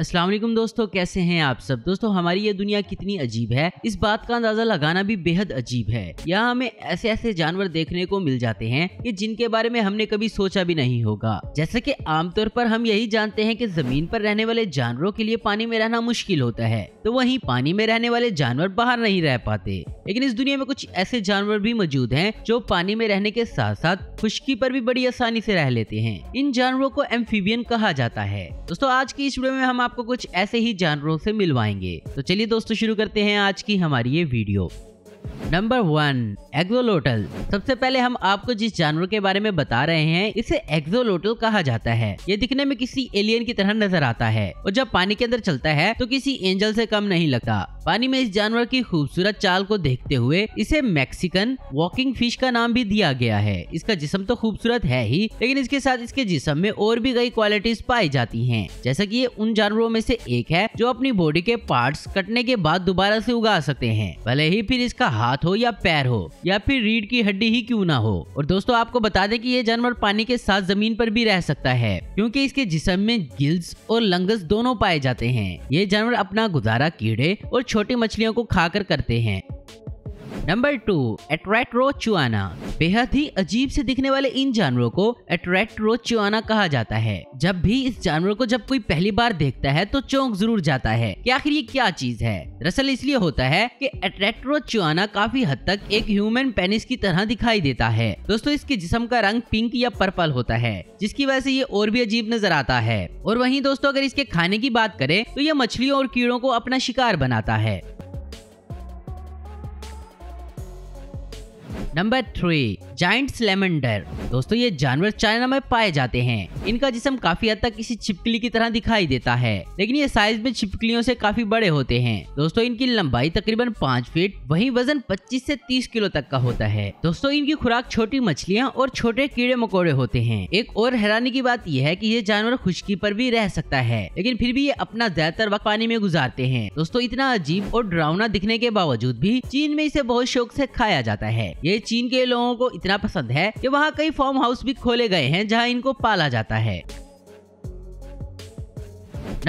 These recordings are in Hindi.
असलम दोस्तों कैसे हैं आप सब दोस्तों हमारी ये दुनिया कितनी अजीब है इस बात का अंदाजा लगाना भी बेहद अजीब है यहाँ हमें ऐसे ऐसे जानवर देखने को मिल जाते हैं कि जिनके बारे में हमने कभी सोचा भी नहीं होगा जैसे कि आमतौर पर हम यही जानते हैं कि जमीन पर रहने वाले जानवरों के लिए पानी में रहना मुश्किल होता है तो वहीं पानी में रहने वाले जानवर बाहर नहीं रह पाते लेकिन इस दुनिया में कुछ ऐसे जानवर भी मौजूद हैं जो पानी में रहने के साथ साथ खुश्की पर भी बड़ी आसानी से रह लेते हैं इन जानवरों को एम्फीबियन कहा जाता है दोस्तों आज की इस वीडियो में हम आपको कुछ ऐसे ही जानवरों से मिलवाएंगे तो चलिए दोस्तों शुरू करते हैं आज की हमारी ये वीडियो नंबर वन एक्जोलोटल सबसे पहले हम आपको जिस जानवर के बारे में बता रहे हैं इसे एक्जोलोटल कहा जाता है ये दिखने में किसी एलियन की तरह नजर आता है और जब पानी के अंदर चलता है तो किसी एंजल से कम नहीं लगता पानी में इस जानवर की खूबसूरत चाल को देखते हुए इसे मैक्सिकन वॉकिंग फिश का नाम भी दिया गया है इसका जिसम तो खूबसूरत है ही लेकिन इसके साथ इसके जिसम में और भी कई क्वालिटीज पाई जाती है जैसा की ये उन जानवरों में से एक है जो अपनी बॉडी के पार्ट कटने के बाद दोबारा से उगा सकते हैं भले ही फिर इसका हाथ हो या पैर हो या फिर रीढ़ की हड्डी ही क्यूँ ना हो और दोस्तों आपको बता दें की ये जानवर पानी के साथ जमीन पर भी रह सकता है क्योंकि इसके जिसम में गिल्स और लंगस दोनों पाए जाते हैं ये जानवर अपना गुजारा कीड़े और छोटी मछलियों को खाकर करते हैं नंबर टू चुआना बेहद ही अजीब से दिखने वाले इन जानवरों को चुआना कहा जाता है जब भी इस जानवर को जब कोई पहली बार देखता है तो चौंक जरूर जाता है की आखिर ये क्या चीज है दरअसल इसलिए होता है कि चुआना काफी हद तक एक ह्यूमन पेनिस की तरह दिखाई देता है दोस्तों इसके जिसम का रंग पिंक या पर्पल होता है जिसकी वजह से ये और भी अजीब नजर आता है और वहीं दोस्तों अगर इसके खाने की बात करें तो ये मछलियों और कीड़ों को अपना शिकार बनाता है Number 3 जाइंट स्लेमेंडर दोस्तों ये जानवर चाइना में पाए जाते हैं इनका जिसम काफी हद तक किसी छिपकली की तरह दिखाई देता है लेकिन ये साइज में छिपकलियों से काफी बड़े होते हैं दोस्तों इनकी लंबाई तकरीबन पाँच फीट वही वजन पच्चीस से तीस किलो तक का होता है दोस्तों इनकी खुराक छोटी मछलियाँ और छोटे कीड़े मकोड़े होते हैं एक और हैरानी की बात यह है की ये जानवर खुशकी पर भी रह सकता है लेकिन फिर भी ये अपना ज्यादातर वक्त पानी में गुजारते हैं दोस्तों इतना अजीब और डरावना दिखने के बावजूद भी चीन में इसे बहुत शौक से खाया जाता है ये चीन के लोगों को इतना पसंद है कि वहाँ कई फार्म हाउस भी खोले गए हैं जहाँ इनको पाला जाता है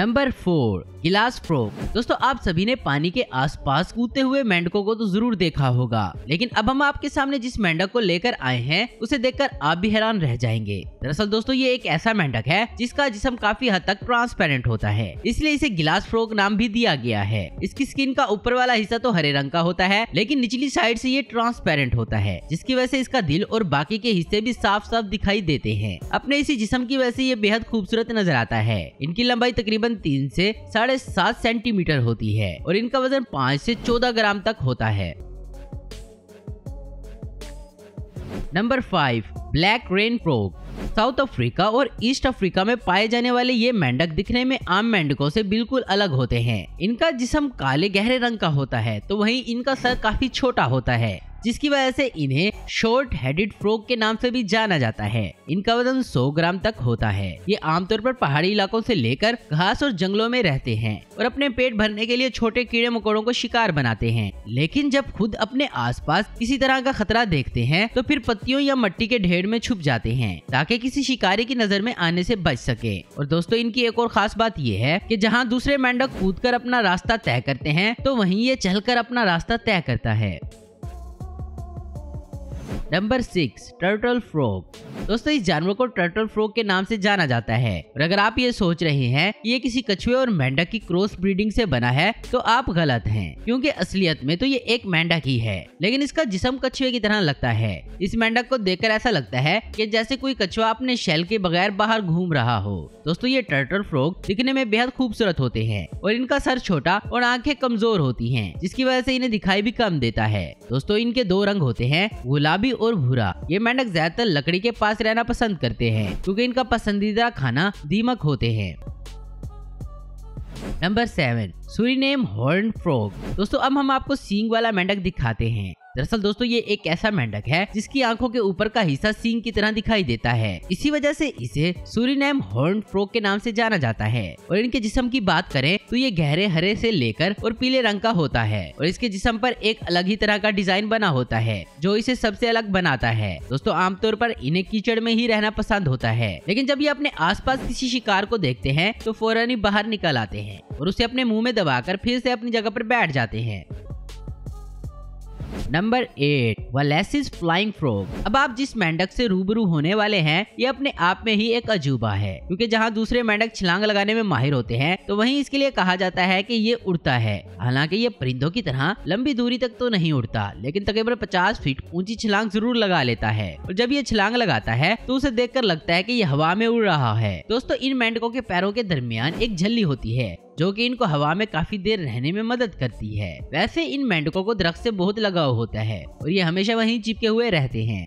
नंबर फोर गिलास फ्रोक दोस्तों आप सभी ने पानी के आसपास कूदते हुए मेंढकों को तो जरूर देखा होगा लेकिन अब हम आपके सामने जिस मेंढक को लेकर आए हैं उसे देखकर आप भी हैरान रह जाएंगे दरअसल दोस्तों ये एक ऐसा मेंढक है जिसका जिसम काफी हद तक ट्रांसपेरेंट होता है इसलिए इसे गिलास फ्रोक नाम भी दिया गया है इसकी स्किन का ऊपर वाला हिस्सा तो हरे रंग का होता है लेकिन निचली साइड से ये ट्रांसपेरेंट होता है जिसकी वजह से इसका दिल और बाकी के हिस्से भी साफ साफ दिखाई देते हैं अपने इसी जिसम की वजह से ये बेहद खूबसूरत नजर आता है इनकी लंबाई तकरीबन तकरीबन तीन से साढ़े सात सेंटीमीटर होती है और इनका वजन पाँच से चौदह ग्राम तक होता है number five black rain frog South Africa और ईस्ट अफ्रीका में पाए जाने वाले ये मेंढक दिखने में आम मेंढकों से बिल्कुल अलग होते हैं इनका जिसम काले गहरे रंग का होता है तो वहीं इनका सर काफी छोटा होता है जिसकी वजह से इन्हें शॉर्ट हेडेड फ्रॉग के नाम से भी जाना जाता है इनका वजन 100 ग्राम तक होता है ये आमतौर पर पहाड़ी इलाकों से लेकर घास और जंगलों में रहते हैं और अपने पेट भरने के लिए छोटे कीड़े मकोड़ों को शिकार बनाते हैं लेकिन जब खुद अपने आसपास किसी तरह का खतरा देखते हैं तो फिर पत्तियों या मट्टी के ढेर में छुप जाते हैं ताकि किसी शिकारी की नजर में आने से बच सके और दोस्तों इनकी एक और खास बात यह है कि जहाँ दूसरे मेंढक कूदकर अपना रास्ता तय करते हैं तो वहीं ये चलकर अपना रास्ता तय करता है नंबर सिक्स टर्टल फ्रॉग दोस्तों इस जानवर को टर्टल फ्रॉग के नाम से जाना जाता है और अगर आप ये सोच रहे हैं कि ये किसी कछुए और मेंढक की क्रॉस ब्रीडिंग से बना है तो आप गलत हैं क्योंकि असलियत में तो ये एक मेंढक ही है लेकिन इसका जिसम कछुए की तरह लगता है इस मेंढक को देखकर ऐसा लगता है कि जैसे कोई कछुआ अपने शेल के बगैर बाहर घूम रहा हो दोस्तों ये टर्टल फ्रॉग दिखने में बेहद खूबसूरत होते हैं और इनका सर छोटा और आंखें कमजोर होती है जिसकी वजह से इन्हें दिखाई भी कम देता है दोस्तों इनके दो रंग होते हैं गुलाबी और भूरा ये मेंढक ज्यादातर लकड़ी के पास रहना पसंद करते हैं क्योंकि इनका पसंदीदा खाना दीमक होते हैं number seven Surinam horn frog दोस्तों अब हम आपको सींग वाला मेंढक दिखाते हैं दरअसल दोस्तों ये एक ऐसा मेंढक है जिसकी आंखों के ऊपर का हिस्सा सींग की तरह दिखाई देता है इसी वजह से इसे सूरीनेम हॉर्न फ्रोक के नाम से जाना जाता है और इनके जिस्म की बात करें तो ये गहरे हरे से लेकर और पीले रंग का होता है और इसके जिस्म पर एक अलग ही तरह का डिजाइन बना होता है जो इसे सबसे अलग बनाता है दोस्तों आमतौर पर इन्हें कीचड़ में ही रहना पसंद होता है लेकिन जब ये अपने पास किसी शिकार को देखते हैं तो फौरन ही बाहर निकल आते हैं और उसे अपने मुँह में दबा फिर से अपनी जगह पर बैठ जाते हैं number eight Wallace's flying frog अब आप जिस मेंढक से रूबरू होने वाले हैं ये अपने आप में ही एक अजूबा है क्योंकि जहाँ दूसरे मेंढक छलांग लगाने में माहिर होते हैं तो वहीं इसके लिए कहा जाता है कि ये उड़ता है हालांकि ये परिंदों की तरह लंबी दूरी तक तो नहीं उड़ता लेकिन तकरीबन पचास फीट ऊंची छलांग जरूर लगा लेता है और जब ये छलांग लगाता है तो उसे देख लगता है की ये हवा में उड़ रहा है दोस्तों इन मेंढकों के पैरों के दरमियान एक झल्ली होती है जो कि इनको हवा में काफी देर रहने में मदद करती है वैसे इन मेंढकों को दरख्त से बहुत लगाव होता है और ये हमेशा वहीं चिपके हुए रहते हैं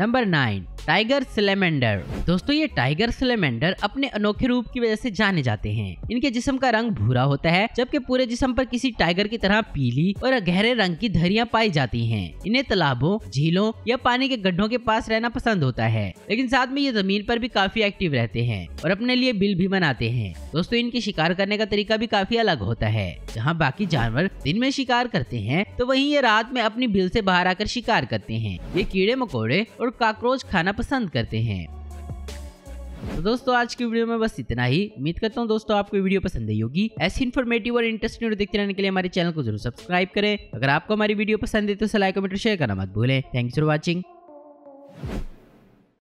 नंबर नाइन टाइगर सिलेमेंडर दोस्तों ये टाइगर सिलेमेंडर अपने अनोखे रूप की वजह से जाने जाते हैं इनके जिसम का रंग भूरा होता है जबकि पूरे जिसम पर किसी टाइगर की तरह पीली और गहरे रंग की धरिया पाई जाती है इन्हें तालाबों झीलों या पानी के गड्ढों के पास रहना पसंद होता है लेकिन साथ में ये जमीन पर भी काफी एक्टिव रहते हैं और अपने लिए बिल भी बनाते हैं दोस्तों इनकी शिकार करने का तरीका भी काफी अलग होता है जहाँ बाकी जानवर दिन में शिकार करते हैं तो वहीं ये रात में अपनी बिल से बाहर आकर शिकार करते हैं ये कीड़े मकोड़े और काकरोच खाना पसंद करते हैं तो दोस्तों आज की वीडियो में बस इतना ही उम्मीद करता हूँ दोस्तों आपको वीडियो पसंद आई होगी ऐसी इन्फॉर्मेटिव और इंटरेस्टिंग वीडियो देखते रहने के लिए हमारे चैनल को जरूर सब्सक्राइब करें अगर आपको हमारी वीडियो पसंद है तो लाइक कमेंट शेयर करना मत भूलें थैंक्स फॉर वॉचिंग